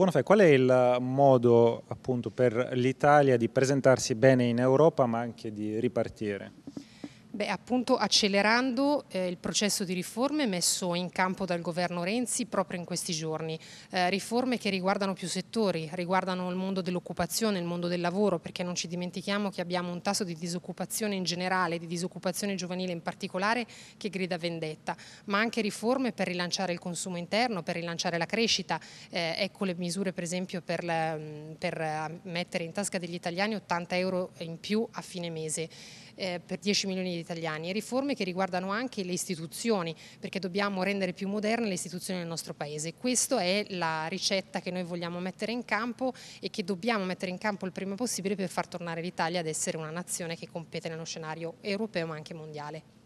Bonafè, qual è il modo appunto, per l'Italia di presentarsi bene in Europa ma anche di ripartire? Beh, appunto accelerando eh, il processo di riforme messo in campo dal governo Renzi proprio in questi giorni, eh, riforme che riguardano più settori, riguardano il mondo dell'occupazione, il mondo del lavoro, perché non ci dimentichiamo che abbiamo un tasso di disoccupazione in generale, di disoccupazione giovanile in particolare, che grida vendetta, ma anche riforme per rilanciare il consumo interno, per rilanciare la crescita, eh, ecco le misure per esempio per, mm, per, eh, mettere in tasca degli italiani 80 euro in più a fine mese, eh, per 10 milioni di italiani, riforme che riguardano anche le istituzioni, perché dobbiamo rendere più moderne le istituzioni del nostro Paese. Questa è la ricetta che noi vogliamo mettere in campo e che dobbiamo mettere in campo il prima possibile per far tornare l'Italia ad essere una nazione che compete nello scenario europeo ma anche mondiale.